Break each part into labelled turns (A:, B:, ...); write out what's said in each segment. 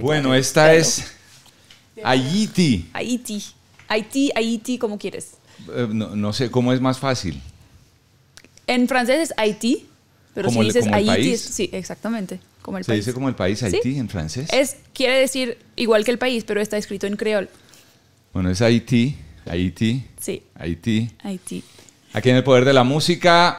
A: Bueno, esta es Haití.
B: Haití. Haití, Haití, como quieres.
A: Eh, no, sé, ¿cómo es más fácil?
B: En francés es Haití,
A: pero si dices Haití, sí,
B: exactamente. Como el ¿Se
A: dice como el país Haití en francés?
B: Es, quiere decir igual que el país, pero está escrito en creol.
A: Bueno, es Haití, Haití. Sí. Haití. Haití. Aquí en el poder de la música.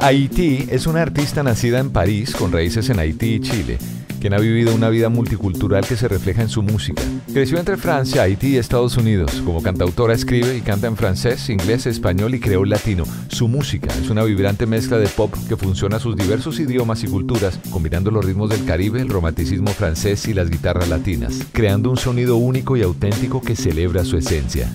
A: Haití es una artista nacida en París con raíces en Haití y Chile, quien ha vivido una vida multicultural que se refleja en su música. Creció entre Francia, Haití y Estados Unidos. Como cantautora escribe y canta en francés, inglés, español y creó latino. Su música es una vibrante mezcla de pop que funciona sus diversos idiomas y culturas, combinando los ritmos del Caribe, el romanticismo francés y las guitarras latinas, creando un sonido único y auténtico que celebra su esencia.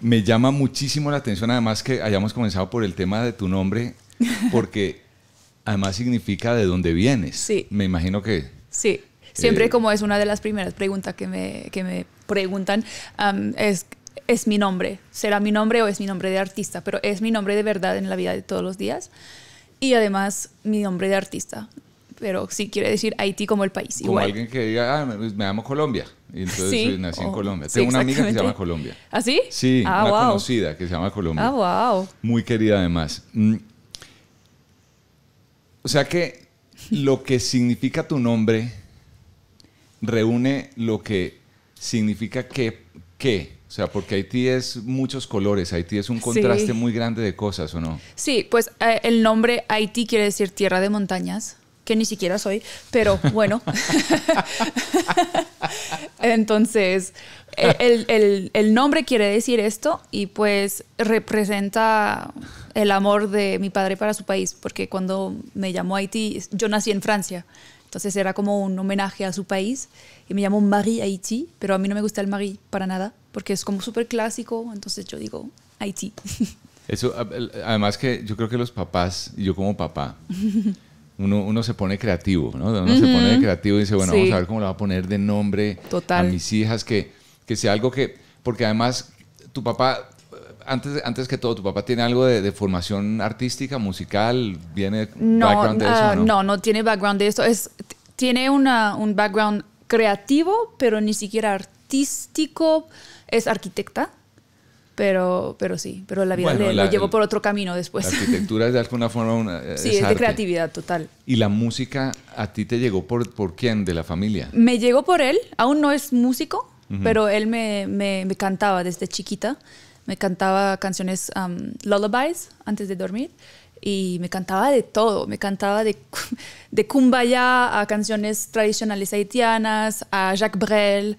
A: me llama muchísimo la atención, además que hayamos comenzado por el tema de tu nombre, porque además significa de dónde vienes. Sí. Me imagino que...
B: Sí. Eh, Siempre como es una de las primeras preguntas que me, que me preguntan, es, es mi nombre. ¿Será mi nombre o es mi nombre de artista? Pero es mi nombre de verdad en la vida de todos los días. Y además mi nombre de artista pero sí quiere decir Haití como el país. Como
A: alguien que diga, ah, me, llamo Colombia. Y entonces nací en oh, Colombia. Tengo una amiga que se llama Colombia.
B: ¿Ah, sí? Sí, ah, una
A: conocida que se llama Colombia.
B: Ah, wow.
A: Muy querida además. Mm. O sea que lo que significa tu nombre reúne lo que significa que, o sea, porque Haití es muchos colores, Haití es un contraste muy grande de cosas, ¿o no?
B: Sí, pues eh, el nombre Haití quiere decir tierra de montañas que ni siquiera soy, pero bueno. Entonces, e-, el, nombre quiere decir esto y pues representa el amor de mi padre para su país, porque cuando me llamó Haití, yo nací en Francia, entonces era como un homenaje a su país y me llamó Marie Haití, pero a mí no me gusta el Marie para nada, porque es como súper clásico, entonces yo digo Haití.
A: Eso, además que yo creo que los papás, yo como papá, uno, uno se pone creativo, ¿no? Uno se pone creativo y dice, bueno, vamos a ver cómo le va a poner de nombre a mis hijas, que, que sea algo que, porque además tu papá, antes, antes que todo, tu papá tiene algo de, formación artística, musical, viene no, background de eso. Ah, ¿no?
B: no, tiene background de eso. es, tiene una, un background creativo, pero ni siquiera artístico, es arquitecta. Pero, pero sí, pero la vida lo llevó por otro camino después. La arquitectura
A: es de alguna forma una... Sí, es, de creatividad total. ¿Y la música a ti te llegó por, por quién de la familia? Me
B: llegó por él, aún no es músico, pero él me, me, me, cantaba desde chiquita, me cantaba canciones um, lullabies antes de dormir y me cantaba de todo, me cantaba de, de Kumbaya a canciones tradicionales haitianas, a Jacques Brel,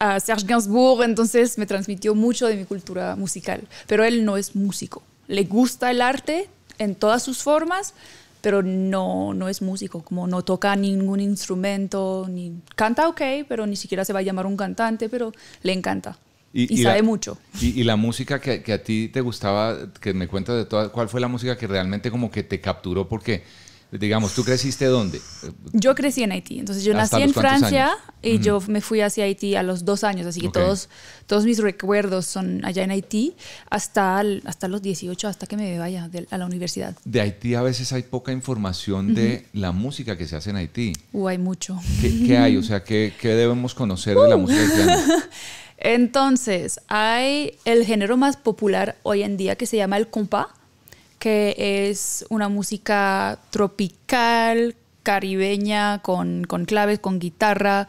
B: a Serge Gainsbourg, entonces me transmitió mucho de mi cultura musical, pero él no es músico, le gusta el arte en todas sus formas, pero no, no es músico, como no toca ningún instrumento, ni canta ok, pero ni siquiera se va a llamar un cantante, pero le encanta. Y, sabe mucho.
A: Y, la música que, que, a ti te gustaba, que me cuentas de toda, ¿cuál fue la música que realmente como que te capturó? Porque, digamos, ¿tú creciste dónde?
B: Yo crecí en Haití, entonces yo nací en Francia y yo me fui hacia Haití a los dos años, así que todos, todos mis recuerdos son allá en Haití hasta, hasta los 18, hasta que me vaya a la universidad.
A: De Haití a veces hay poca información de la música que se hace en Haití.
B: o uh, hay mucho. ¿Qué, hay? O
A: sea, ¿qué, qué debemos conocer de la uh. música haitiana?
B: Entonces, hay el género más popular hoy en día que se llama el compa, que es una música tropical, caribeña, con, claves, con guitarra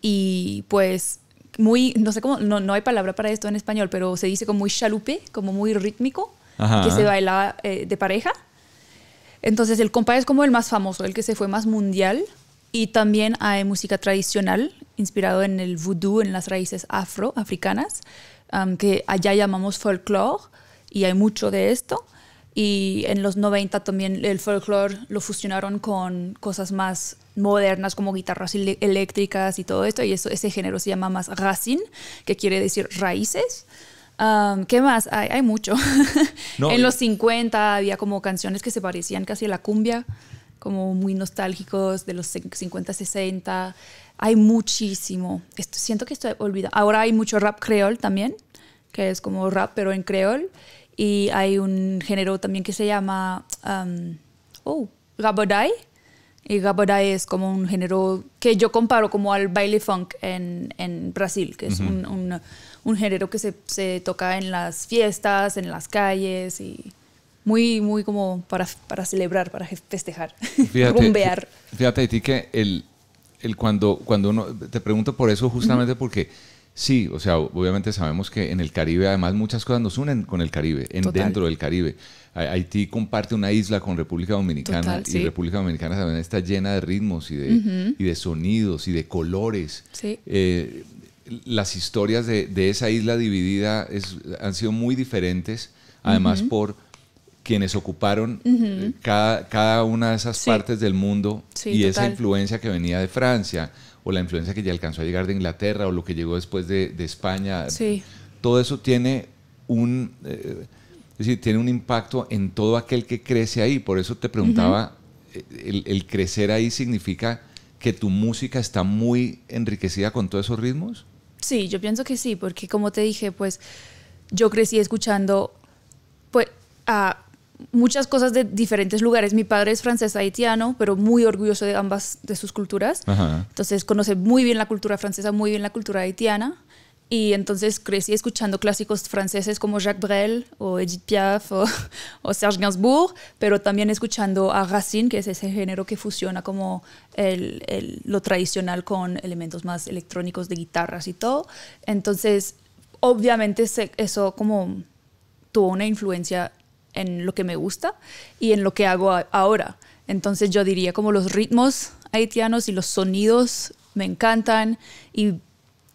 B: y pues muy, no sé cómo, no, hay palabra para esto en español, pero se dice como muy chalupe, como muy rítmico, que se baila eh, de pareja. Entonces el compa es como el más famoso, el que se fue más mundial. Y también hay música tradicional, inspirado en el vudú, en las raíces afro-africanas, que allá llamamos folklore, y hay mucho de esto. Y en los 90 también el folklore lo fusionaron con cosas más modernas como guitarras eléctricas y todo esto. Y eso, ese género se llama más racin, que quiere decir raíces. ¿Qué más? Hay, mucho. en los 50 había como canciones que se parecían casi a la cumbia como muy nostálgicos de los 50, 60. Hay muchísimo. Esto, siento que estoy olvidado. Ahora hay mucho rap creol también, que es como rap pero en creol. Y hay un género también que se llama um, oh, Gabodai. Y Gabodai es como un género que yo comparo como al baile funk en, en Brasil, que es un, un, un, género que se, se toca en las fiestas, en las calles y muy, muy como para, celebrar, para festejar,
A: fíjate, rumbear. Fíjate, Haití, que el, el cuando, cuando uno, te pregunto por eso justamente porque sí, o sea, obviamente sabemos que en el Caribe además muchas cosas nos unen con el Caribe, en, dentro del Caribe. Haití comparte una isla con República Dominicana y República Dominicana también está llena de ritmos y de, de sonidos y de colores. Eh, las historias de, esa isla dividida es, han sido muy diferentes, además por quienes ocuparon eh, cada, cada, una de esas partes del mundo y esa influencia que venía de Francia o la influencia que ya alcanzó a llegar de Inglaterra o lo que llegó después de, España. Todo eso tiene un, eh, tiene un impacto en todo aquel que crece ahí. Por eso te preguntaba, eh, el, crecer ahí significa que tu música está muy enriquecida con todos esos ritmos.
B: Sí, yo pienso que sí, porque como te dije, pues yo crecí escuchando pues a muchas cosas de diferentes lugares. Mi padre es francés haitiano, pero muy orgulloso de ambas de sus culturas. Entonces conoce muy bien la cultura francesa, muy bien la cultura haitiana. Y entonces crecí escuchando clásicos franceses como Jacques Brel o Edith Piaf o, Serge Gainsbourg, pero también escuchando a Racine, que es ese género que fusiona como el, lo tradicional con elementos más electrónicos de guitarras y todo. Entonces, obviamente eso como tuvo una influencia en lo que me gusta y en lo que hago ahora. Entonces yo diría como los ritmos haitianos y los sonidos me encantan y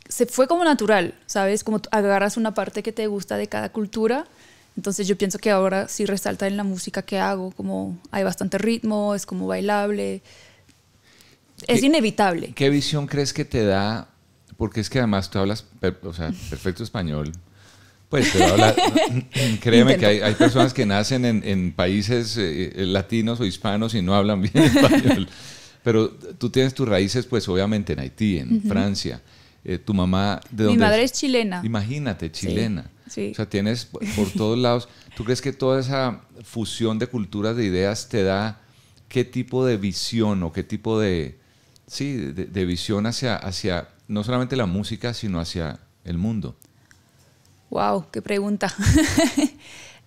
B: se fue como natural, ¿sabes? Como agarras una parte que te gusta de cada cultura. Entonces yo pienso que ahora sí resalta en la música que hago, como hay bastante ritmo, es como bailable. Es inevitable.
A: ¿Qué visión crees que te da? Porque es que además tú hablas, perfecto español, pues, créeme que hay, hay, personas que nacen en, países eh, eh, latinos o hispanos y no hablan bien español. Pero tú tienes tus raíces, pues obviamente en Haití, en Francia. Eh, tu mamá, ¿de dónde? Mi madre es, chilena. Imagínate, chilena. Sí, O sea, tienes por, todos lados. ¿Tú crees que toda esa fusión de culturas, de ideas, te da qué tipo de visión o qué tipo de, sí, de, de visión hacia, hacia no solamente la música, sino hacia el mundo?
B: Wow, qué pregunta.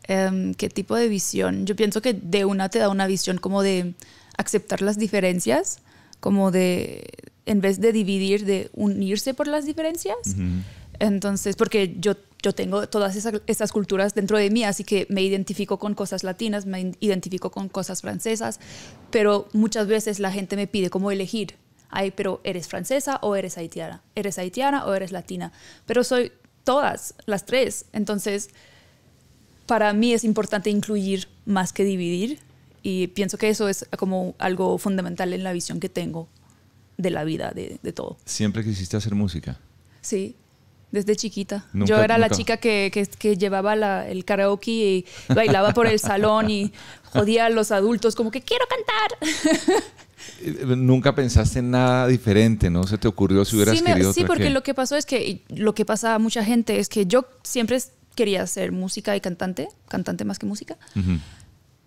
B: Em, ¿Qué tipo de visión? Yo pienso que de una te da una visión como de aceptar las diferencias, como de, en vez de dividir, de unirse por las diferencias. Entonces, porque yo, yo tengo todas esas, esas, culturas dentro de mí, así que me identifico con cosas latinas, me identifico con cosas francesas, pero muchas veces la gente me pide cómo elegir. Ay, pero eres francesa o eres haitiana, eres haitiana o eres latina. Pero soy todas, las tres. Entonces, para mí es importante incluir más que dividir y pienso que eso es como algo fundamental en la visión que tengo de la vida, de,
A: todo. ¿Siempre quisiste hacer música?
B: Sí, desde chiquita. Yo era la chica que, que, llevaba el karaoke y bailaba por el salón y jodía a los adultos como que quiero cantar.
A: Nunca pensaste en nada diferente, ¿no? Se te ocurrió si hubieras sí querido. Sí, porque lo que
B: pasó es que lo que pasa a mucha gente es que yo siempre quería ser música y cantante, cantante más que música.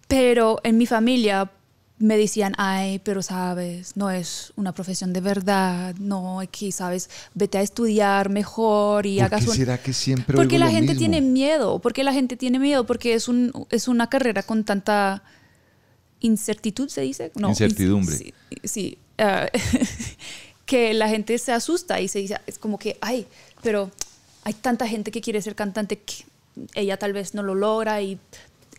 B: Pero en mi familia me decían, ay, pero sabes, no es una profesión de verdad, no, que sabes, vete a estudiar mejor y ¿Por qué será
A: que siempre Porque la gente tiene
B: miedo, porque la gente tiene miedo, porque es, un, es una carrera con tanta incertidumbre, ¿se dice? No, incertidumbre. Sí, ah, que la gente se asusta y se dice, es como que, ay, pero hay tanta gente que quiere ser cantante que ella tal vez no lo logra y,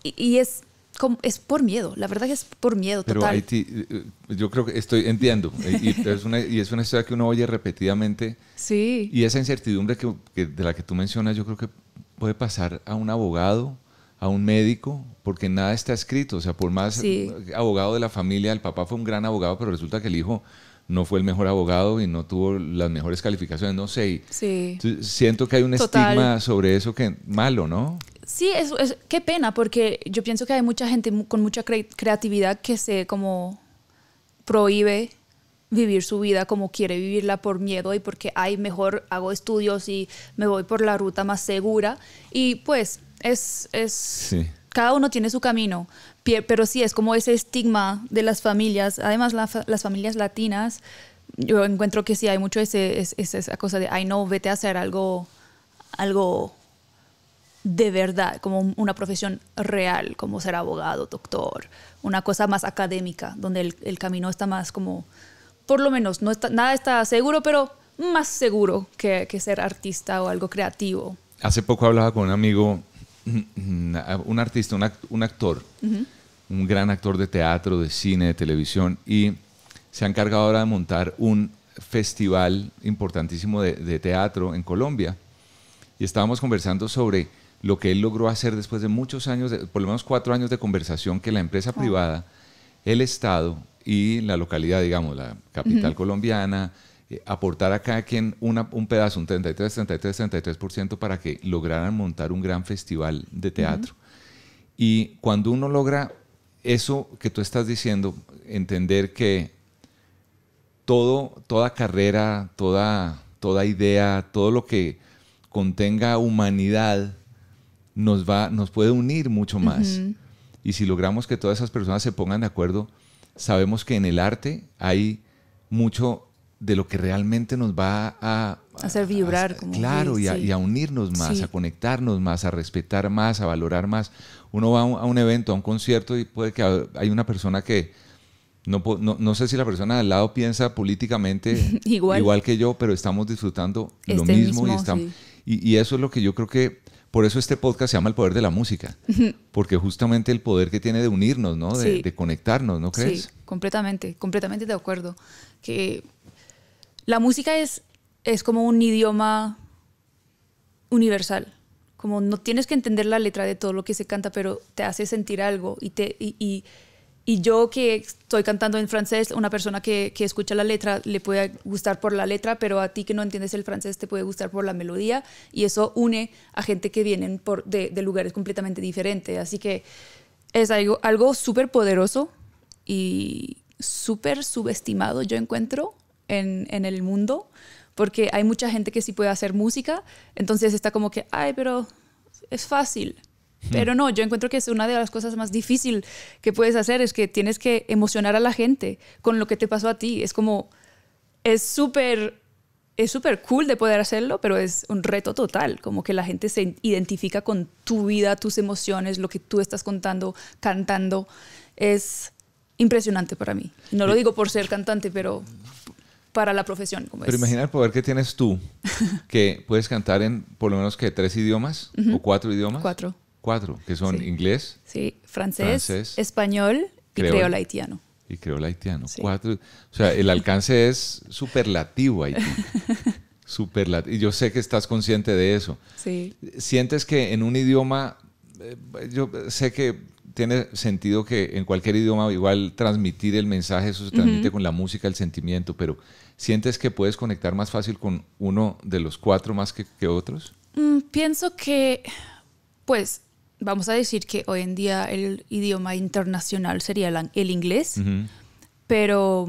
B: y, es como, es por miedo, la verdad que es por miedo Pero total.
A: Eh, yo creo que estoy, entiendo, eh, y es, una, y es una historia que uno oye repetidamente. Sí. Y esa incertidumbre que, de la que tú mencionas, yo creo que puede pasar a un abogado, a un médico, porque nada está escrito. O sea, por más abogado de la familia, el papá fue un gran abogado, pero resulta que el hijo no fue el mejor abogado y no tuvo las mejores calificaciones, no sé. Sí. Siento que hay un estigma sobre eso que malo, ¿no?
B: Sí, es, qué pena, porque yo pienso que hay mucha gente con mucha creatividad que se como prohíbe vivir su vida como quiere vivirla por miedo y porque, hay mejor hago estudios y me voy por la ruta más segura. Y pues es... Cada uno tiene su camino, pero sí, es como ese estigma de las familias. Además, las familias latinas, yo encuentro que sí hay mucho ese, esa cosa de, ay, no, vete a hacer algo, algo de verdad, como una profesión real, como ser abogado, doctor, una cosa más académica, donde el, el camino está más como, por lo menos, no nada está seguro, pero más seguro que, que ser artista o algo creativo.
A: Hace poco hablaba con un amigo un artista, un, actor, un gran actor de teatro, de cine, de televisión, y se ha encargado ahora de montar un festival importantísimo de, teatro en Colombia. Y estábamos conversando sobre lo que él logró hacer después de muchos años, por lo menos cuatro años de conversación, que la empresa privada, el Estado y la localidad, digamos, la capital colombiana, eh, aportar a cada quien un pedazo, un 33, 33, 33% para que lograran montar un gran festival de teatro. Y cuando uno logra eso que tú estás diciendo, entender que todo, toda carrera, toda, toda idea, todo lo que contenga humanidad, nos, va, nos puede unir mucho más. Y si logramos que todas esas personas se pongan de acuerdo, sabemos que en el arte hay mucho de lo que realmente nos va a
B: hacer vibrar. claro, y, a,
A: unirnos más, a conectarnos más, a respetar más, a valorar más. Uno va a un, evento, a un concierto y puede que hay una persona que... No, no, sé si la persona al lado piensa políticamente igual. que yo, pero estamos disfrutando lo este mismo, y, estamos, y, eso es lo que yo creo que por eso este podcast se llama El Poder de la Música, porque justamente el poder que tiene de unirnos, ¿no? De, de conectarnos, ¿no crees? Sí,
B: completamente, completamente de acuerdo. Que la música es, es como un idioma universal. Como no tienes que entender la letra de todo lo que se canta, pero te hace sentir algo. Y, te, y, yo que estoy cantando en francés, una persona que, escucha la letra le puede gustar por la letra, pero a ti que no entiendes el francés te puede gustar por la melodía. Y eso une a gente que vienen por, de, lugares completamente diferentes. Así que es algo, algo súper poderoso y súper subestimado, yo encuentro, en, el mundo, porque hay mucha gente que sí puede hacer música, entonces está como que, ay, pero es fácil. Hmm. Pero no, yo encuentro que es una de las cosas más difíciles que puedes hacer, es que tienes que emocionar a la gente con lo que te pasó a ti. Es como, es súper, es súper cool de poder hacerlo, pero es un reto total, como que la gente se identifica con tu vida, tus emociones, lo que tú estás contando, cantando. Es impresionante para mí. No lo digo por ser cantante, pero para la profesión. Como Pero imagina
A: el poder que tienes tú, que puedes cantar en por lo menos que tres idiomas o cuatro idiomas. Cuatro. Cuatro, que son inglés. Sí, francés,
B: español
A: y criollo haitiano. Y criollo haitiano. Cuatro. O sea, el alcance es superlativo ahí, superlativo. Y yo sé que estás consciente de eso. Sí. Sientes que en un idioma, eh, yo sé que tiene sentido que en cualquier idioma igual transmitir el mensaje, eso se transmite con la música, el sentimiento, pero ¿sientes que puedes conectar más fácil con uno de los cuatro más que, otros?
B: Mm, pienso que, pues, vamos a decir que hoy en día el idioma internacional sería el, inglés, pero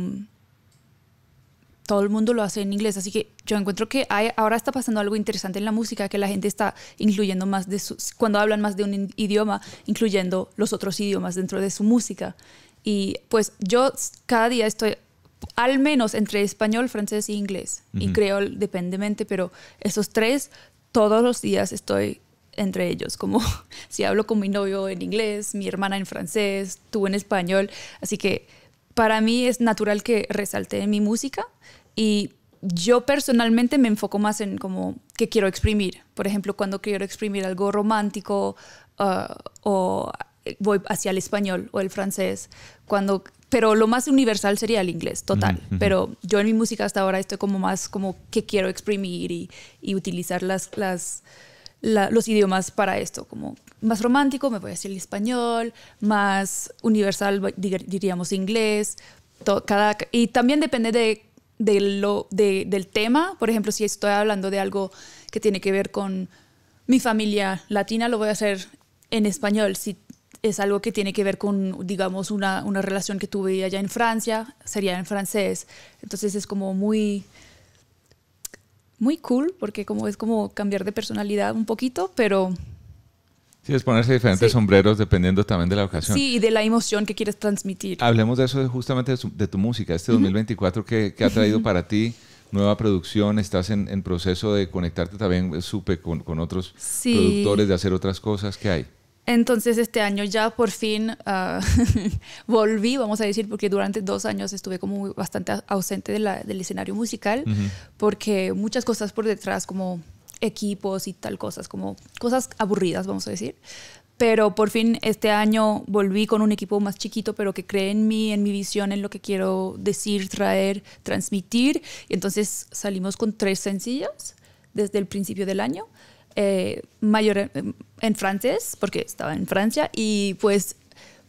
B: todo el mundo lo hace en inglés, así que yo encuentro que ahora está pasando algo interesante en la música, que la gente está incluyendo más de sus, cuando hablan más de un idioma, incluyendo los otros idiomas dentro de su música. Y pues yo cada día estoy al menos entre español, francés e inglés, y creo, dependemente, pero esos tres todos los días estoy entre ellos, como si hablo con mi novio en inglés, mi hermana en francés, tú en español, así que para mí es natural que resalte mi música y yo personalmente me enfoco más en como qué quiero exprimir. Por ejemplo, cuando quiero exprimir algo romántico uh, o voy hacia el español o el francés, cuando pero lo más universal sería el inglés, total. Pero yo en mi música hasta ahora estoy como más como qué quiero exprimir y, y utilizar las, las, los idiomas para esto, como más romántico me voy a decir el español, más universal diríamos inglés, cada, y también depende del tema, por ejemplo, si estoy hablando de algo que tiene que ver con mi familia latina, lo voy a hacer en español, si es algo que tiene que ver con, digamos, una, una relación que tuve allá en Francia, sería en francés, entonces es como muy muy cool, porque como es como cambiar de personalidad un poquito, pero...
A: Sí, es ponerse diferentes sombreros dependiendo también de la ocasión. Sí,
B: y de la emoción que quieres transmitir.
A: Hablemos de eso justamente de, tu música, este 2024 que, ha traído para ti nueva producción, estás en, proceso de conectarte también, eh, supe, con, con otros productores, de hacer otras cosas, ¿qué hay?
B: Entonces este año ya por fin ah, volví, vamos a decir, porque durante dos años estuve como bastante ausente del escenario musical, porque muchas cosas por detrás, como equipos y tal cosas, como cosas aburridas, vamos a decir. Pero por fin este año volví con un equipo más chiquito, pero que cree en mí, en mi visión, en lo que quiero decir, traer, transmitir. Y entonces salimos con tres sencillos desde el principio del año eh, mayor eh, en francés, porque estaba en Francia, y pues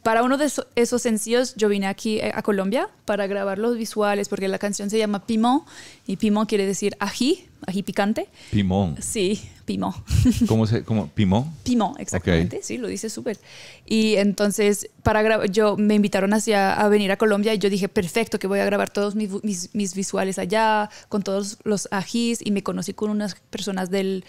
B: para uno de esos, sencillos yo vine aquí eh, a Colombia para grabar los visuales, porque la canción se llama Pimón, y Pimón quiere decir ají, ají picante. Pimón. Sí, Pimón.
A: ¿Cómo se cómo, Pimón?
B: Pimón, exactamente, sí, lo dice súper. Y entonces, para grabar yo me invitaron hacia, a venir a Colombia y yo dije, perfecto, que voy a grabar todos mis, mis, mis visuales allá, con todos los ajís, y me conocí con unas personas del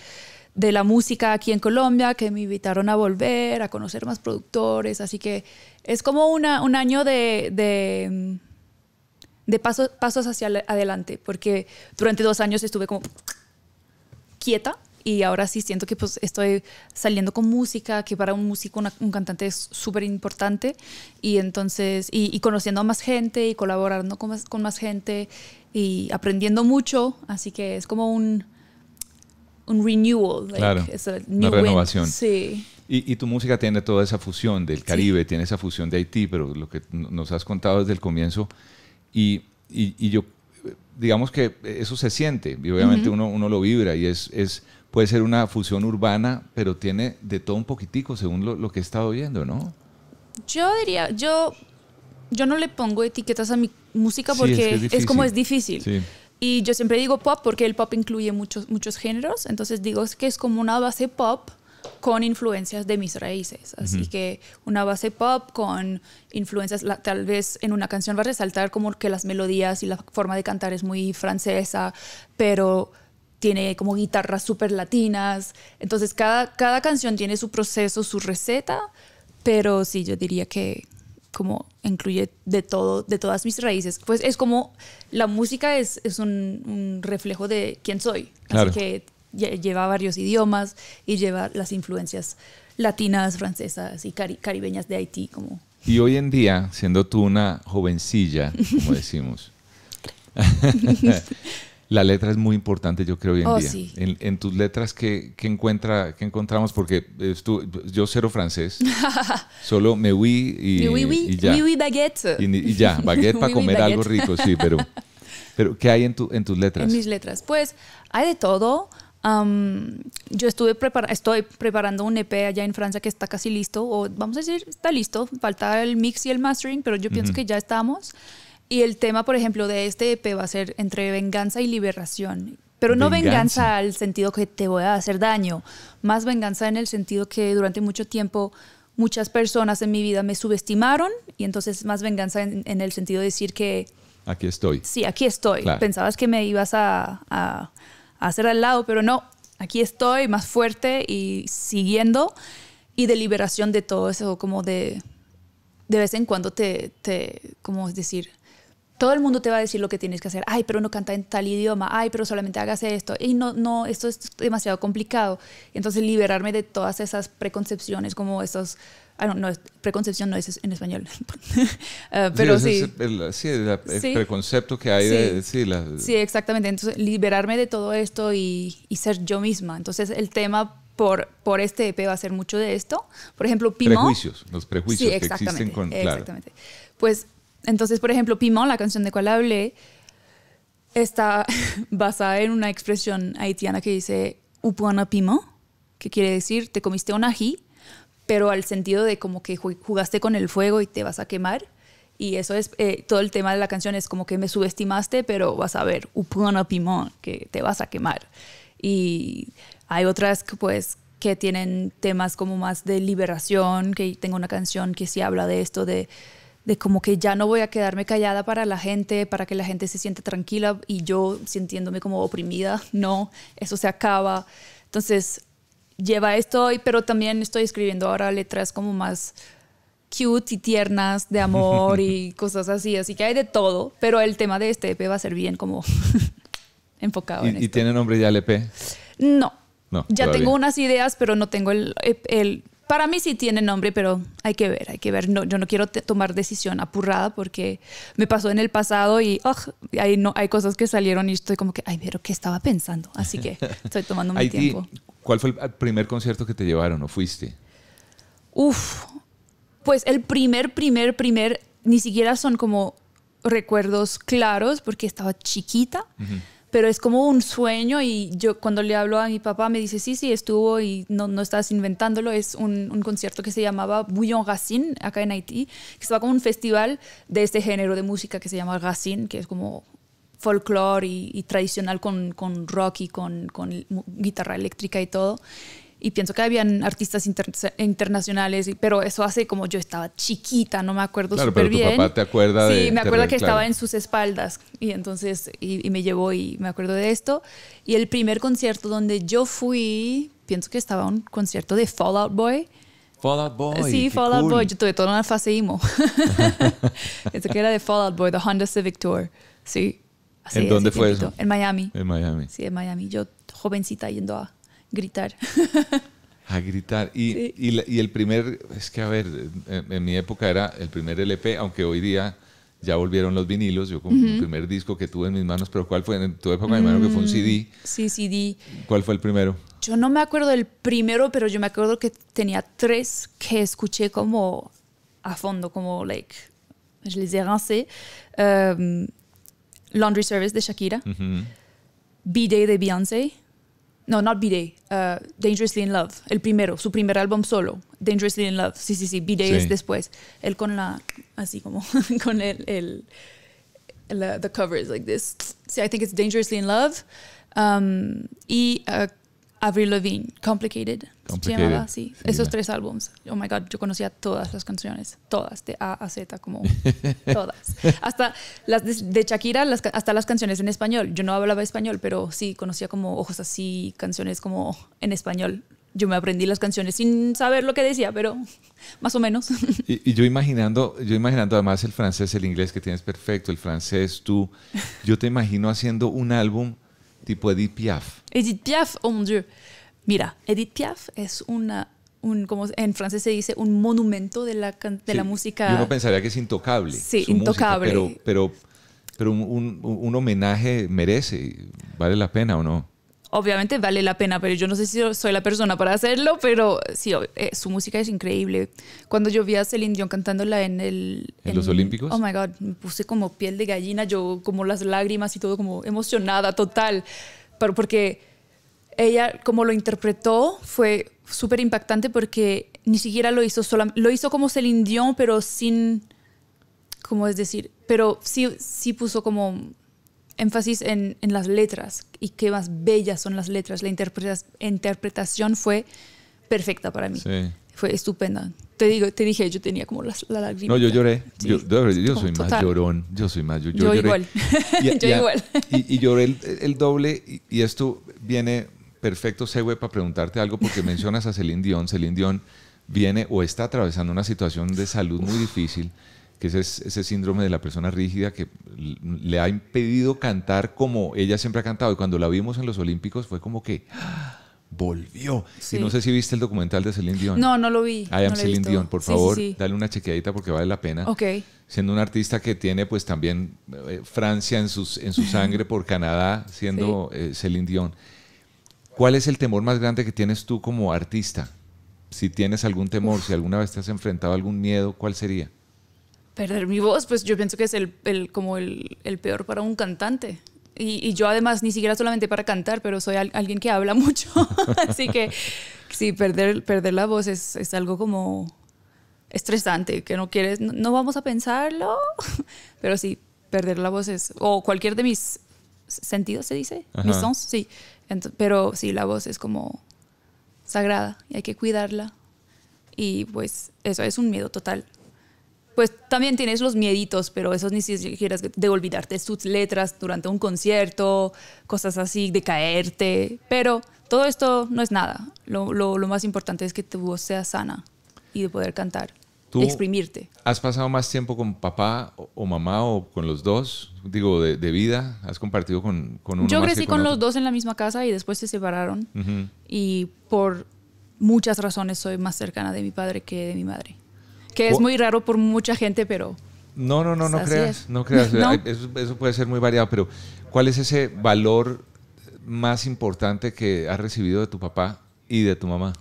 B: de la música aquí en Colombia, que me invitaron a volver, a conocer más productores, así que es como una, un año de, de, de pasos hacia adelante, porque durante dos años estuve como quieta y ahora sí siento que pues estoy saliendo con música, que para un músico, un cantante es súper importante y entonces, y, conociendo a más gente y colaborando con más gente y aprendiendo mucho, así que es como un un renewal, una renovación. Sí.
A: Y, y, tu música tiene toda esa fusión del Caribe, tiene esa fusión de Haití, pero lo que nos has contado desde el comienzo, y, y, y yo, digamos que eso se siente, y obviamente uno, uno lo vibra, y es, es, puede ser una fusión urbana, pero tiene de todo un poquitico, según lo, que he estado oyendo, ¿no?
B: Yo diría, yo, yo no le pongo etiquetas a mi música porque es, es, como es difícil. Sí. Y yo siempre digo pop porque el pop incluye muchos, muchos géneros, entonces digo que es como una base pop con influencias de mis raíces. Así que una base pop con influencias, tal vez en una canción va a resaltar como que las melodías y la forma de cantar es muy francesa, pero tiene como guitarras súper latinas. Entonces cada, cada canción tiene su proceso, su receta, pero sí, yo diría que como incluye de todo, de todas mis raíces. Pues es como la música es, es un, reflejo de quién soy. Así que lleva varios idiomas y lleva las influencias latinas, francesas y caribeñas de Haití. Como.
A: Y hoy en día, siendo tú una jovencilla, como decimos, La letra es muy importante, yo creo, hoy en oh, En, tus letras, ¿qué, encuentra, encontramos? Porque yo cero francés, solo me huí y, ya. baguette. Y, ya, baguette para comer algo rico, sí, pero, pero ¿qué hay en, tus letras? En mis
B: letras, pues hay de todo. yo estuve estoy preparando un EP allá en Francia que está casi listo, o vamos a decir, está listo, falta el mix y el mastering, pero yo pienso que ya estamos. Y el tema, por ejemplo, de este EP va a ser entre venganza y liberación. Pero no venganza. al sentido que te voy a hacer daño, más venganza en el sentido que durante mucho tiempo muchas personas en mi vida me subestimaron y entonces más venganza en, el sentido de decir que...
A: Aquí estoy. Sí,
B: aquí estoy. Pensabas que me ibas a, hacer al lado, pero no, aquí estoy más fuerte y siguiendo y de liberación de todo eso, como de... De vez en cuando te, te ¿cómo decir? todo el mundo te va a decir lo que tienes que hacer. Ay, pero no canta en tal idioma. Ay, pero solamente hágase esto. Y no, no, esto es demasiado complicado. Entonces, liberarme de todas esas preconcepciones, como estos. Ah, no, no, preconcepción no es en español. Eh, pero sí.
A: sí. El, preconcepto que hay. Sí, de, sí, sí,
B: exactamente. Entonces, liberarme de todo esto y, ser yo misma. Entonces, el tema por, por, este EP va a ser mucho de esto. Por ejemplo, Pimón. Prejuicios,
A: los prejuicios que existen con. Claro. Exactamente.
B: Pues entonces, por ejemplo, Pimón, la canción de cual hablé, está basada en una expresión haitiana que dice Upuana que quiere decir te comiste un ají, pero al sentido de como que jugaste con el fuego y te vas a quemar. Y eso es, eh, todo el tema de la canción es como que me subestimaste, pero vas a ver, upona que te vas a quemar. Y hay otras que, pues, que tienen temas como más de liberación, que tengo una canción que sí habla de esto, de de como que ya no voy a quedarme callada para la gente, para que la gente se siente tranquila y yo sintiéndome como oprimida. No, eso se acaba. Entonces, lleva esto, pero también estoy escribiendo ahora letras como más cute y tiernas de amor y cosas así. Así que hay de todo, pero el tema de este EP va a ser bien como enfocado. ¿Y, en esto.
A: ¿Y tiene nombre ya el EP? No. no ya tengo
B: unas ideas, pero no tengo el para mí sí tiene nombre, pero hay que ver, hay que ver. No, yo no quiero tomar decisión apurrada porque me pasó en el pasado y hay, no, hay cosas que salieron y estoy como que, ay, pero ¿qué estaba pensando? Así que estoy tomando mi tiempo.
A: ¿Cuál fue el primer concierto que te llevaron o fuiste?
B: Uf, pues el primer, primer, primer, ni siquiera son como recuerdos claros porque estaba chiquita pero es como un sueño y yo cuando le hablo a mi papá me dice, sí, sí, estuvo y no, no estás inventándolo, es un, un concierto que se llamaba Bouillon Racine acá en Haití, que estaba como un festival de este género de música que se llama Racine, que es como folclore y, y, tradicional con, con rock y con, con guitarra eléctrica y todo y pienso que habían artistas internacionales, pero eso hace como yo estaba chiquita, no me acuerdo claro, súper bien. Papá te acuerda sí, me acuerdo que estaba en sus espaldas y entonces y, me llevó y me acuerdo de esto. Y el primer concierto donde yo fui, pienso que estaba un concierto de Fallout Boy.
A: Fallout Boy. Sí, Fallout Out Boy. Yo
B: tuve toda una fase emo. Eso que era de Fallout Boy, The Honda Civic Tour. Sí.
A: ¿En dónde fue eso? En Miami. En Miami.
B: Sí, en Miami. Yo jovencita yendo a gritar.
A: A gritar. Y, y, el primer, es que a ver, en, mi época era el primer LP, aunque hoy día ya volvieron los vinilos, yo con el primer disco que tuve en mis manos, pero ¿cuál fue en tu época? que fue un mm, CD.
B: Sí, CD.
A: ¿Cuál fue el primero?
B: Yo no me acuerdo del primero, pero yo me acuerdo que tenía tres que escuché como a fondo, como like, je les ai um, Laundry Service de Shakira, B-Day de Beyoncé no, not B-Day, uh, Dangerously in Love, el primero, su primer álbum solo, Dangerously in Love, sí, sí, sí, B-Day es después. Él con la, así como, con el, el, el el the like this. Sí, I think it's Dangerously in Love. Um, y uh, Avril Lavigne, Complicated, Complicated. Sí, Esos tres álbumes. Oh my God, yo conocía todas las canciones, todas, de A a Z, como todas. Hasta las de, Shakira, hasta las canciones en español. Yo no hablaba español, pero sí conocía como ojos así, canciones como en español. Yo me aprendí las canciones sin saber lo que decía, pero más o menos.
A: Y, y yo imaginando, yo imaginando además el francés, el inglés que tienes perfecto, el francés, tú. Yo te imagino haciendo un álbum tipo Edith Piaf.
B: Edith Piaf, oh mon Dieu. Mira, Edith Piaf es una un, como en francés se dice, un monumento de la, de la música. no
A: pensaría que es intocable. Sí, intocable. pero pero, un, homenaje merece, vale la pena o no
B: obviamente vale la pena, pero yo no sé si soy la persona para hacerlo, pero sí, eh, su música es increíble. Cuando yo vi a Celine Dion cantándola en el... ¿En, los Olímpicos? Oh, my God, me puse como piel de gallina, yo como las lágrimas y todo como emocionada, total, pero porque ella como lo interpretó fue súper impactante porque ni siquiera lo hizo sola, lo hizo como Celine Dion, pero sin, ¿cómo es decir? Pero sí, sí puso como énfasis en, las letras y qué más bellas son las letras. La interpretación fue perfecta para mí. Fue estupenda. Te digo, te dije, yo tenía como las la lágrimas. No, yo lloré. Yo, soy más llorón.
A: Yo soy más yo, igual. Y, yo igual. Y, lloré el, doble y, esto viene perfecto segue para preguntarte algo porque mencionas a Celine Dion. Celine Dion viene o está atravesando una situación de salud muy difícil que ese es ese síndrome de la persona rígida que le ha impedido cantar como ella siempre ha cantado. Y cuando la vimos en los Olímpicos fue como que ¡ah! volvió. Y no sé si viste el documental de Celine Dion. No, no lo vi. I Celine Dion, por favor, dale una chequeadita porque vale la pena. Ok. Siendo un artista que tiene pues también eh, Francia en, sus, en su sangre por Canadá, siendo Céline eh, Celine Dion. ¿Cuál es el temor más grande que tienes tú como artista? Si tienes algún temor, si alguna vez te has enfrentado a algún miedo, ¿cuál sería?
B: perder mi voz, pues yo pienso que es el, como el, peor para un cantante. Y, yo además ni siquiera solamente para cantar, pero soy alguien que habla mucho. Así que sí, perder, perder la voz es, algo como estresante, que no quieres, no, vamos a pensarlo, pero sí, perder la voz es, o cualquier de mis sentidos se dice, mis sons, sí, pero sí, la voz es como sagrada y hay que cuidarla. Y pues eso es un miedo total pues también tienes los mieditos, pero esos ni siquiera de olvidarte sus letras durante un concierto, cosas así, de caerte, pero todo esto no es nada. Lo, más importante es que tu voz sea sana y de poder cantar.
A: ¿Tú exprimirte. ¿Has pasado más tiempo con papá o mamá o con los dos? Digo, de, vida. ¿Has compartido con, con uno? Yo crecí con, los
B: dos en la misma casa y después se separaron. Y por muchas razones soy más cercana de mi padre que de mi madre. Que es muy raro por mucha gente, pero...
A: No, no, no, no pues, creas, no creas. Eso, puede ser muy variado, pero ¿cuál es ese valor más importante que has recibido de tu papá y de tu mamá?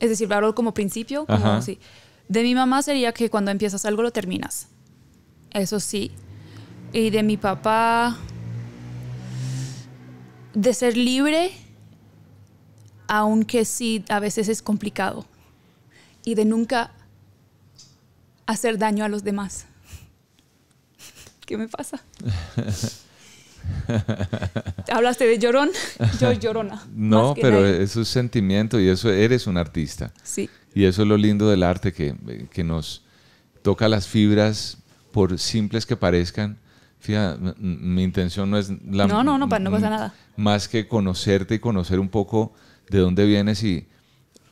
B: Es decir, valor como principio, como, De mi mamá sería que cuando empiezas algo lo terminas. Eso sí. Y de mi papá, de ser libre, aunque sí, a veces es complicado. Y de nunca hacer daño a los demás. ¿Qué me pasa? Hablaste de llorón, yo llorona. No, pero
A: es eso es sentimiento y eso eres un artista. Sí. Y eso es lo lindo del arte que, nos toca las fibras por simples que parezcan. Fíjate, mi intención no es la No, no, no, no pasa nada. Más que conocerte y conocer un poco de dónde vienes y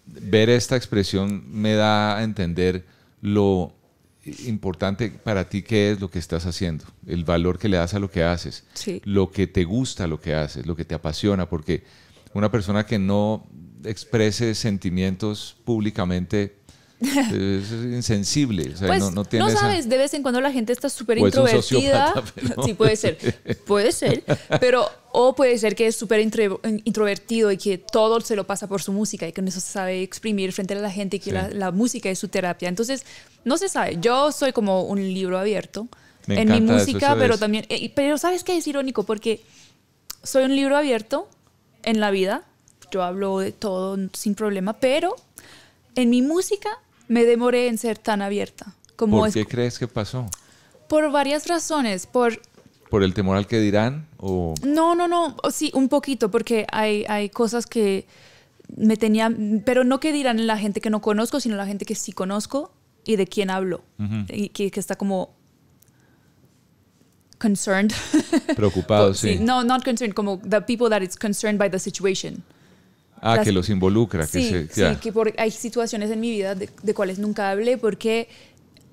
A: ver esta expresión me da a entender lo importante para ti qué es lo que estás haciendo, el valor que le das a lo que haces, lo que te gusta lo que haces, lo que te apasiona, porque una persona que no exprese sentimientos públicamente es insensible. Pues, no, no, tiene no sabes,
B: de vez en cuando la gente está súper introvertida. Sí, puede ser. Puede ser. Pero, o puede ser que es súper introvertido y que todo se lo pasa por su música y que no se sabe exprimir frente a la gente y que la, música es su terapia. Entonces, no se sabe. Yo soy como un libro abierto en mi música, pero también. Eh, pero, ¿sabes qué es irónico? Porque soy un libro abierto en la vida. Yo hablo de todo sin problema, pero en mi música me demoré en ser tan abierta. Como ¿Por qué
A: crees que pasó?
B: Por varias razones, por...
A: ¿Por el temor al que dirán? O...
B: No, no, no, sí, un poquito, porque hay, cosas que me tenían, pero no que dirán la gente que no conozco, sino la gente que sí conozco y de quien hablo, y que, está como concerned.
A: Preocupado, sí. No,
B: not concerned, como the people that is concerned by the situation.
A: Ah, que los involucra. que se, sí, que
B: por, hay situaciones en mi vida de, de cuales nunca hablé porque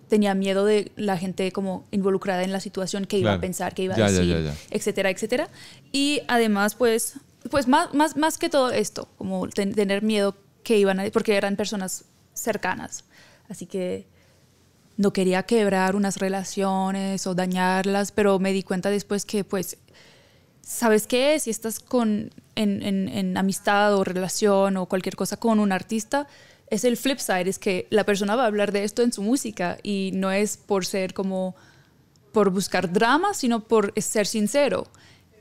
B: tenía miedo de la gente como involucrada en la situación, que iba a pensar, que iba a decir, etcétera, etcétera. Y además, pues, pues más, más, más que todo esto, como tener miedo que iban a, porque eran personas cercanas. Así que no quería quebrar unas relaciones o dañarlas, pero me di cuenta después que pues ¿sabes qué? Si estás con, en, en, amistad o relación o cualquier cosa con un artista, es el flip side, es que la persona va a hablar de esto en su música y no es por ser como, por buscar drama, sino por ser sincero.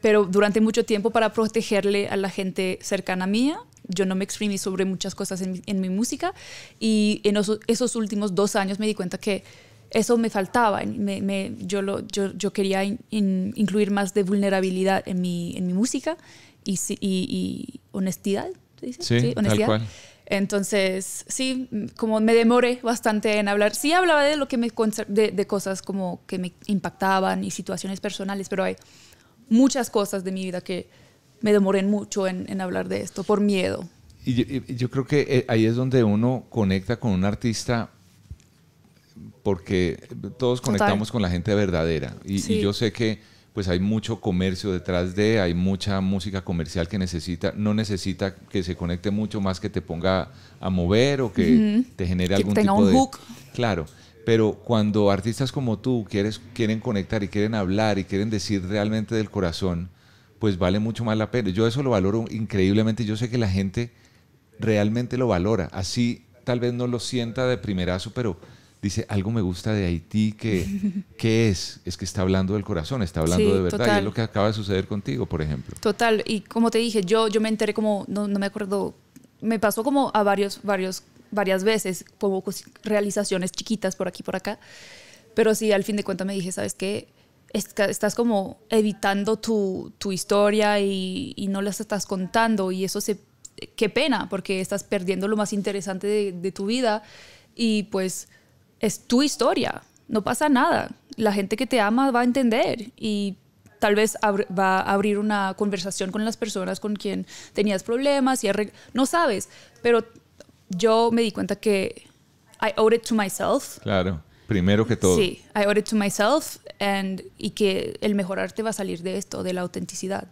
B: Pero durante mucho tiempo para protegerle a la gente cercana mía, yo no me exprimí sobre muchas cosas en, mi música y en esos, esos últimos dos años me di cuenta que eso me faltaba. Me, yo, lo, yo, yo quería incluir más de vulnerabilidad en mi, en mi música y, y honestidad. Sí, honestidad. Entonces, sí, como me demoré bastante en hablar. Sí hablaba de lo que me de, de, cosas como que me impactaban y situaciones personales, pero hay muchas cosas de mi vida que me demoré mucho en, hablar de esto por miedo.
A: Y yo, yo creo que eh, ahí es donde uno conecta con un artista porque todos conectamos con la gente verdadera. Y, yo sé que pues hay mucho comercio detrás de, hay mucha música comercial que necesita, no necesita que se conecte mucho más que te ponga a mover o que te genere algún un de, hook. Claro, pero cuando artistas como tú quieres, quieren conectar y quieren hablar y quieren decir realmente del corazón, pues vale mucho más la pena. Yo eso lo valoro increíblemente. Yo sé que la gente realmente lo valora. Así tal vez no lo sienta de primerazo, pero dice, algo me gusta de Haití, que, ¿qué es? Es que está hablando del corazón, está hablando de verdad. de es lo que acaba de suceder contigo, por ejemplo.
B: Total, y como te dije, yo, yo me enteré como, no, no me acuerdo, me pasó como a varios, varios, varias veces, como pues, realizaciones chiquitas por aquí, por acá. Pero sí, al fin de cuentas me dije, ¿sabes qué? estás como evitando tu, tu historia y, no las estás contando y eso se qué pena porque estás perdiendo lo más interesante de, de tu vida y pues es tu historia, no pasa nada. La gente que te ama va a entender y tal vez va a abrir una conversación con las personas con quien tenías problemas y no sabes, pero yo me di cuenta que I owed it to myself.
A: Claro, primero que todo. Sí,
B: I owed it to myself and, y que el mejorarte va a salir de esto, de la autenticidad.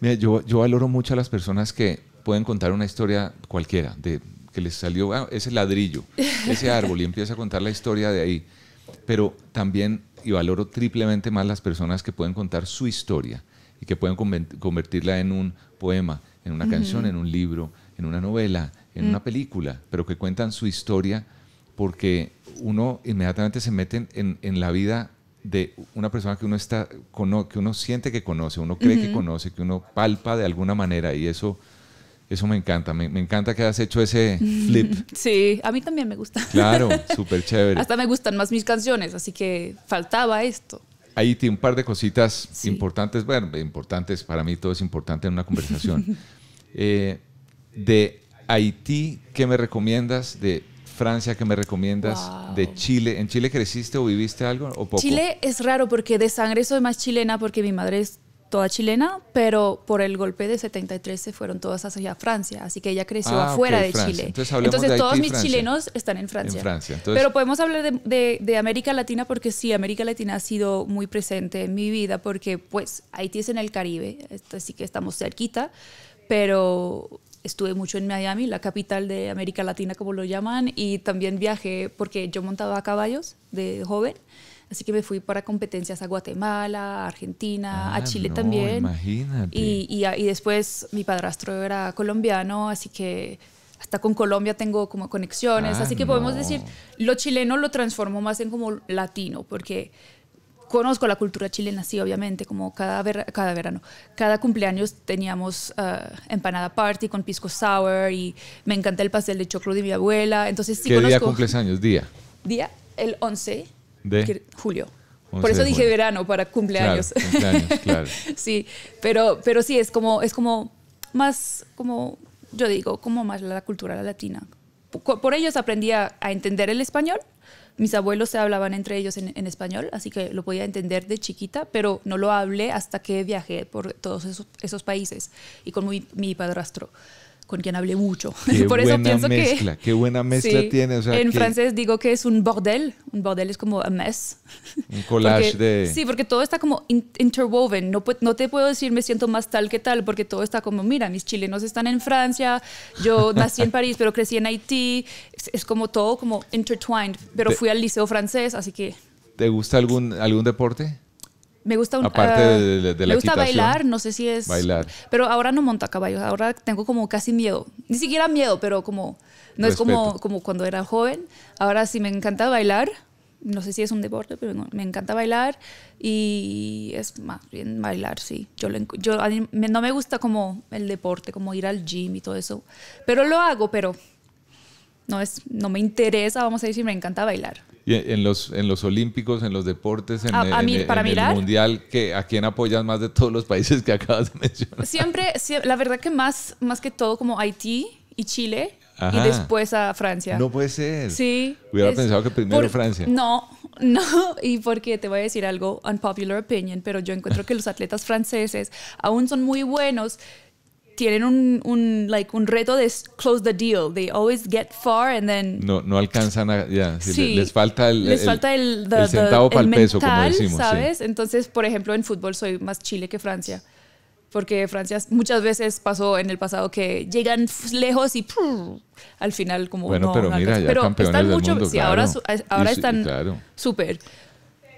A: Mira, yo, yo valoro mucho a las personas que pueden contar una historia cualquiera, de que les salió ah, ese ladrillo, ese árbol, y empieza a contar la historia de ahí. Pero también, y valoro triplemente más las personas que pueden contar su historia y que pueden convertirla en un poema, en una canción, en un libro, en una novela, en una mm. película, pero que cuentan su historia porque uno inmediatamente se mete en, en la vida de una persona que uno, está, que uno siente que conoce, uno cree que conoce, que uno palpa de alguna manera y eso eso me encanta, me, encanta que has hecho ese flip.
B: Sí, a mí también me gusta. Claro, súper chévere. Hasta me gustan más mis canciones, así que faltaba esto.
A: Ahí un par de cositas importantes, bueno, importantes, para mí todo es importante en una conversación. Eh, de Haití, ¿qué me recomiendas? De Francia, ¿qué me recomiendas? De Chile, ¿en Chile creciste o viviste algo o poco? Chile
B: es raro porque de sangre soy más chilena porque mi madre es toda chilena, pero por el golpe de 73 se fueron todas hacia Francia, así que ella creció ah, afuera de Chile. Entonces, todos mis chilenos están en Francia. pero podemos hablar de, de, América Latina porque sí, América Latina ha sido muy presente en mi vida porque pues Haití es en el Caribe, este, así que estamos cerquita, pero estuve mucho en Miami, la capital de América Latina como lo llaman, y también viajé porque yo montaba a caballos de joven Así que me fui para competencias a Guatemala, a Argentina, a ah, Chile también.
A: Imagínate. Y,
B: y, y, después mi padrastro era colombiano, así que hasta con Colombia tengo como conexiones. Ah, así que podemos decir, lo chileno lo transformo más en como latino, porque conozco la cultura chilena, sí, obviamente, como cada, cada verano. Cada cumpleaños teníamos ah, empanada party con pisco sour y me encanta el pastel de choclo de mi abuela. Entonces, sí ¿Qué día cumples años? ¿Día? Día, el 11 julio. Por eso dije verano, para cumpleaños. Claro, claro. sí, pero, pero sí, es como, es como más, como yo digo, como más la cultura latina. Por, ellos aprendí a, entender el español. Mis abuelos se hablaban entre ellos en, español, así que lo podía entender de chiquita, pero no lo hablé hasta que viajé por todos esos, países y con mi padrastro con quien hablé mucho. Qué Por eso pienso mezcla, que... Qué buena mezcla tiene. en francés digo que es un bordel. Un bordel es como a mess.
A: Un collage de... Sí,
B: porque todo está como interwoven. No, no te puedo decir me siento más tal que tal, porque todo está como, mira, mis chilenos están en Francia, yo nací en París, pero crecí en Haití. Es, es como todo como intertwined. Pero fui al liceo francés, así que...
A: ¿Te gusta algún, algún deporte?
B: Me gusta Aparte ah, de, de, Me gusta bailar, no sé si es. Bailar. Pero ahora no monto a caballo, ahora tengo como casi miedo. Ni siquiera miedo, pero como.
A: No es como,
B: como cuando era joven. Ahora sí me encanta bailar. No sé si es un deporte, pero me encanta bailar. Y es más bien bailar, sí. Yo, yo no me gusta como el deporte, como ir al gym y todo eso. Pero lo hago, pero no, es, no me interesa, vamos a decir, me encanta bailar
A: en los, en los Olímpicos, en los deportes, en, el, para Mundial, que, ¿a quién apoyas más de todos los países que acabas de mencionar?
B: Siempre, la verdad que más, más que todo como Haití y Chile.
A: Y después
B: a Francia. No
A: puede ser. Sí. Hubiera pensado que primero Francia.
B: No, no, y porque te voy a decir algo, unpopular opinion, pero yo encuentro que los atletas franceses aún son muy buenos, tienen un, un, like, un reto de close the deal. They always get far and then... No,
A: no alcanzan a... les, falta el, el, centavo para el peso, como decimos. ¿sabes?
B: Entonces, por ejemplo, en fútbol soy más Chile que Francia. Porque Francia muchas veces pasó en el pasado que llegan lejos y al final como... Bueno, pero mira, ya están mucho, Sí, ahora, están súper.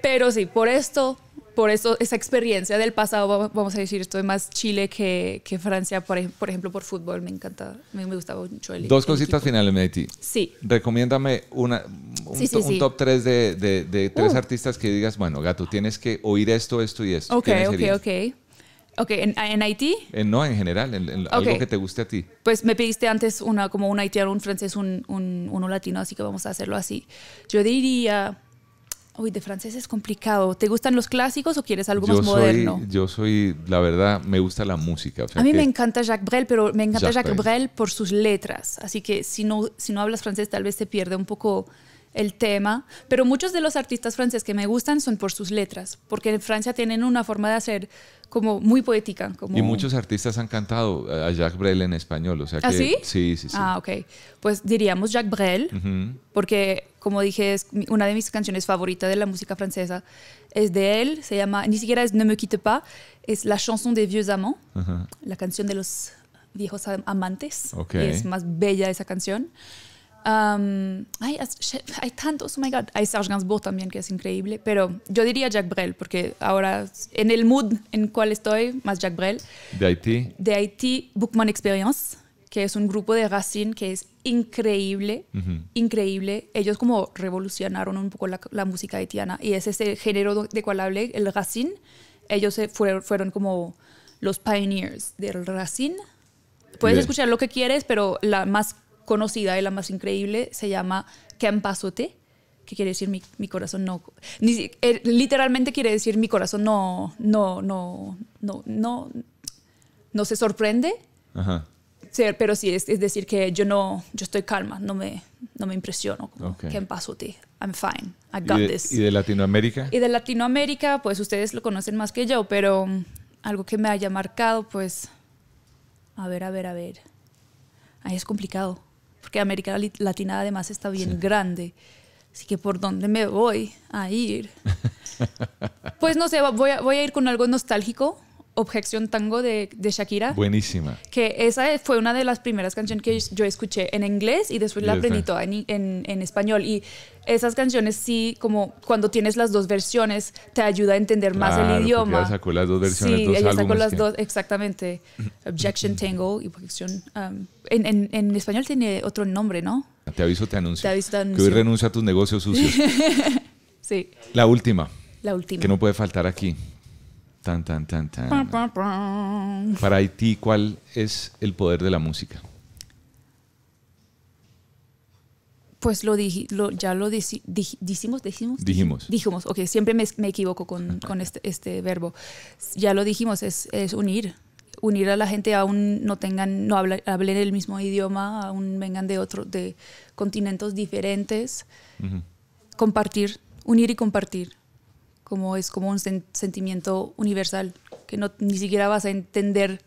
B: Pero sí, por esto por eso, esa experiencia del pasado, vamos a decir, estoy más Chile que, que Francia, por, por, ejemplo, por fútbol, me encanta, me, me gustaba mucho el Dos cositas finales en Haití. Sí.
A: Recomiéndame una, un, top 3 de, de, tres uh. artistas que digas, bueno, gato, tienes que oír esto, esto y esto. Ok, ok, ok.
B: Ok, ¿en, en Haití?
A: Eh, no, en general, algo que te guste a ti.
B: Pues me pediste antes una, como un haitiano, un francés, un, un, uno latino, así que vamos a hacerlo así. Yo diría... Uy, de francés es complicado. ¿Te gustan los clásicos o quieres algo más moderno?
A: yo soy, la verdad, me gusta la música. a mí me
B: encanta Jacques Brel, pero me encanta Jacques, Brel. por sus letras. Así que si no, si no hablas francés, tal vez te pierde un poco el tema, pero muchos de los artistas franceses que me gustan son por sus letras, porque en Francia tienen una forma de hacer como muy poética. Como... Y muchos
A: artistas han cantado a Jacques Brel en español, o sea ¿Ah, que... sí? Sí, sí, Ah, ok.
B: Pues diríamos Jacques Brel, porque como dije, es una de mis canciones favoritas de la música francesa. Es de él, se llama, ni siquiera es Ne me quitte pas, es La chanson des vieux amants, la canción de los viejos amantes, okay. es más bella esa canción hay tantos, oh my god. Hay Serge Gainsbourg también, que es increíble. Pero yo diría Jack Brel, porque ahora en el mood en cual estoy, más Jack Brel. De Haití. De Haití, Bookman Experience, que es un grupo de Racine que es increíble, increíble. Ellos como revolucionaron un poco la, música haitiana y es ese género de cual hablé, el Racine. Ellos fueron, fueron como los pioneers del Racine. Puedes escuchar lo que quieres, pero la más conocida y la más increíble se llama Kempasote, que quiere decir mi, mi corazón no... Ni, eh, literalmente quiere decir mi corazón no, no, no, no, no, no se sorprende. pero sí, es, es, decir que yo no, yo estoy calma, no me, no me impresiono. Okay. I'm fine, I got this. ¿Y de Latinoamérica? Y de Latinoamérica, pues ustedes lo conocen más que yo, pero algo que me haya marcado, pues, a ver, a ver, a ver. Ahí es complicado porque América Latina además está bien grande. Así que por dónde me voy a ir. Pues no sé, voy a ir con algo nostálgico, Objeción Tango de, Shakira.
A: Buenísima.
B: Que esa fue una de las primeras canciones que yo escuché en inglés y después la aprendí toda en, español. Y esas canciones sí, como cuando tienes las dos versiones, te ayuda a entender más el idioma. Ella sacó las dos versiones. Sí, ella las dos, exactamente. Objection Tango y Objeción. Um, en, español tiene otro nombre, ¿no?
A: Te aviso, te anuncio. Te aviso, te anuncio. Que hoy renuncia a tus negocios sucios.
B: sí.
A: La última. La última. Que no puede faltar aquí. Para Haití, ¿cuál es el poder de la música?
B: Pues lo, ya lo dijimos, dijimos, dijimos. Dijimos, ok, siempre me, equivoco con, este, este, verbo. Ya lo dijimos, es, unir. Unir a la gente aún no tengan, no hablen, el mismo idioma, aún vengan de otro, de continentes diferentes. Compartir, unir y compartir como es como un sentimiento universal, que no, ni siquiera vas a entender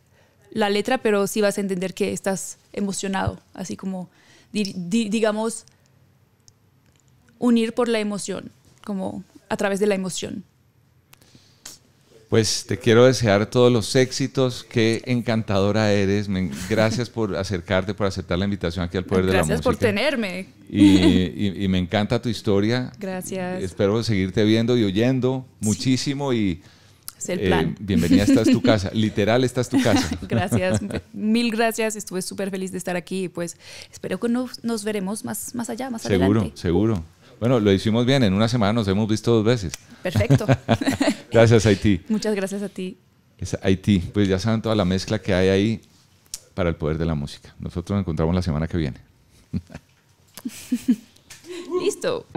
B: la letra, pero sí vas a entender que estás emocionado, así como, digamos, unir por la emoción, como a través de la emoción.
A: Pues te quiero desear todos los éxitos. Qué encantadora eres. gracias por acercarte, por aceptar la invitación aquí al Poder de la Música. Gracias por tenerme. Y, me encanta tu historia. Gracias. Espero seguirte viendo y oyendo muchísimo y. Es el eh, bienvenida, esta es tu casa. Literal, esta es tu casa. gracias,
B: mil gracias. Estuve súper feliz de estar aquí y pues espero que nos, veremos más, más allá, más adelante. Seguro,
A: seguro. Bueno, lo hicimos bien. En una semana nos hemos visto dos veces. Perfecto. gracias, Haití.
B: Muchas gracias a ti.
A: Es Haití. Pues ya saben toda la mezcla que hay ahí para el poder de la música. Nosotros nos encontramos la semana que viene.
B: Listo.